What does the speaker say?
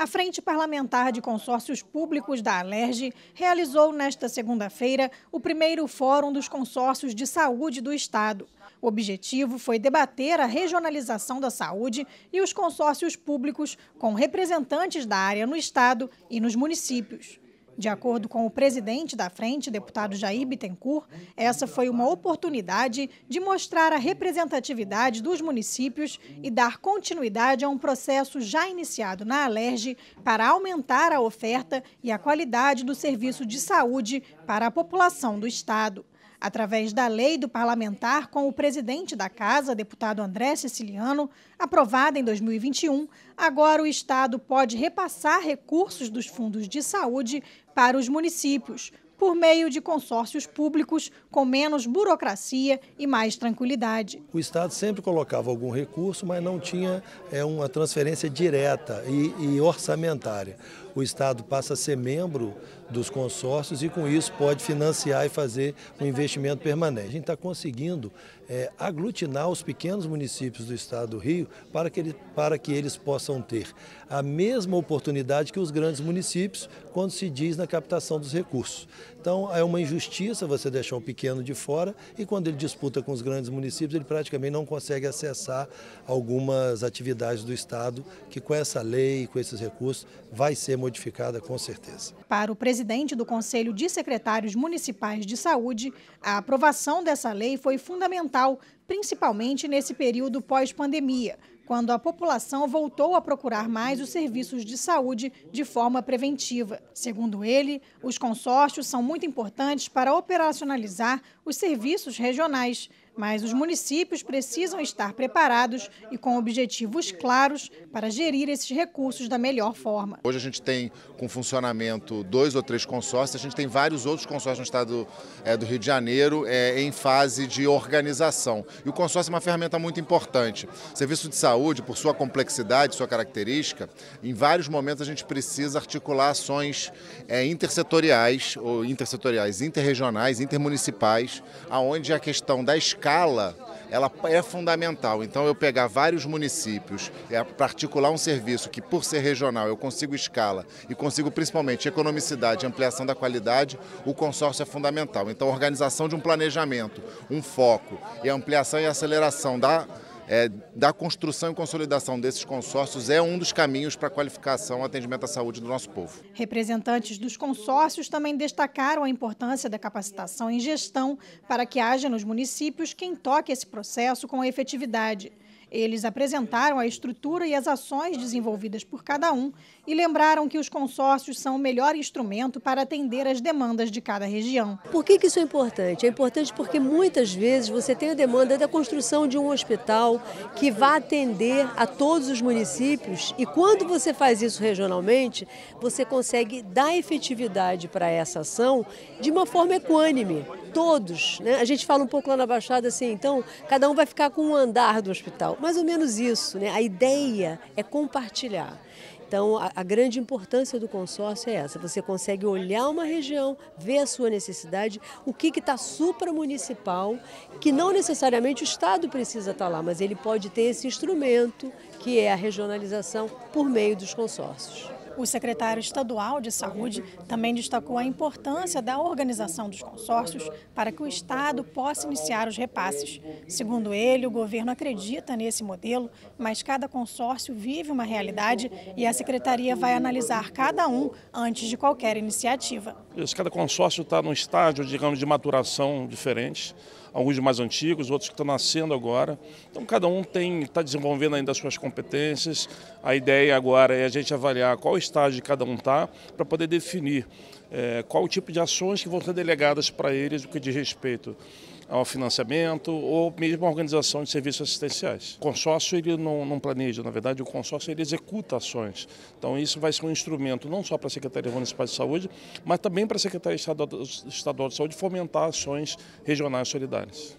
A Frente Parlamentar de Consórcios Públicos da Alerj realizou nesta segunda-feira o primeiro Fórum dos Consórcios de Saúde do Estado. O objetivo foi debater a regionalização da saúde e os consórcios públicos com representantes da área no Estado e nos municípios. De acordo com o presidente da frente, deputado Jair Bittencourt, essa foi uma oportunidade de mostrar a representatividade dos municípios e dar continuidade a um processo já iniciado na Alerj para aumentar a oferta e a qualidade do serviço de saúde para a população do Estado através da lei do parlamentar com o presidente da Casa, deputado André Siciliano, aprovada em 2021, agora o Estado pode repassar recursos dos fundos de saúde para os municípios, por meio de consórcios públicos com menos burocracia e mais tranquilidade. O Estado sempre colocava algum recurso, mas não tinha é, uma transferência direta e, e orçamentária. O Estado passa a ser membro dos consórcios e, com isso, pode financiar e fazer um investimento permanente. A gente está conseguindo é, aglutinar os pequenos municípios do estado do Rio para que, ele, para que eles possam ter a mesma oportunidade que os grandes municípios quando se diz na captação dos recursos. Então é uma injustiça você deixar um pequeno de fora e quando ele disputa com os grandes municípios ele praticamente não consegue acessar algumas atividades do estado que com essa lei, com esses recursos, vai ser modificada com certeza. Para o presidente do Conselho de Secretários Municipais de Saúde, a aprovação dessa lei foi fundamental principalmente nesse período pós-pandemia, quando a população voltou a procurar mais os serviços de saúde de forma preventiva. Segundo ele, os consórcios são muito importantes para operacionalizar os serviços regionais mas os municípios precisam estar preparados e com objetivos claros para gerir esses recursos da melhor forma. Hoje a gente tem com funcionamento dois ou três consórcios, a gente tem vários outros consórcios no estado é, do Rio de Janeiro é, em fase de organização. E o consórcio é uma ferramenta muito importante. serviço de saúde, por sua complexidade, sua característica, em vários momentos a gente precisa articular ações é, intersetoriais, ou intersetoriais, interregionais, intermunicipais, aonde a questão da escala escala ela é fundamental. Então, eu pegar vários municípios, é, particular um serviço que, por ser regional, eu consigo escala e consigo principalmente economicidade, ampliação da qualidade, o consórcio é fundamental. Então, a organização de um planejamento, um foco e a ampliação e aceleração da é, da construção e consolidação desses consórcios é um dos caminhos para a qualificação e atendimento à saúde do nosso povo. Representantes dos consórcios também destacaram a importância da capacitação em gestão para que haja nos municípios quem toque esse processo com efetividade. Eles apresentaram a estrutura e as ações desenvolvidas por cada um e lembraram que os consórcios são o melhor instrumento para atender as demandas de cada região. Por que, isso é importante? É importante porque muitas vezes você tem a demanda da construção de um hospital que vá atender a todos os municípios e quando você faz isso regionalmente, você consegue dar efetividade para essa ação de uma forma equânime. Todos, né? A gente fala um pouco lá na Baixada assim, então cada um vai ficar com um andar do hospital mais ou menos isso, né? A ideia é compartilhar. Então, a, a, grande importância do consórcio é essa: você consegue olhar uma região, ver a sua necessidade, o que está supramunicipal, que não necessariamente o Estado precisa estar tá lá, mas ele pode ter esse instrumento, que é a regionalização, por meio dos consórcios. O secretário estadual de Saúde também destacou a importância da organização dos consórcios para que o Estado possa iniciar os repasses. Segundo ele, o governo acredita nesse modelo, mas cada consórcio vive uma realidade e a secretaria vai analisar cada um antes de qualquer iniciativa. Cada consórcio está num estágio, digamos, de maturação diferente alguns mais antigos, outros que estão nascendo agora. Então cada um tem está desenvolvendo ainda as suas competências. A ideia agora é a gente avaliar qual estágio cada um está para poder definir é, qual o tipo de ações que vão ser delegadas para eles no que diz respeito ao financiamento ou mesmo à organização de serviços assistenciais. O consórcio ele não, não, planeja, na verdade, o consórcio ele executa ações. Então isso vai ser um instrumento não só para a Secretaria Municipal de Saúde, mas também para a Secretaria Estadual, Estadual de Saúde fomentar ações regionais solidárias.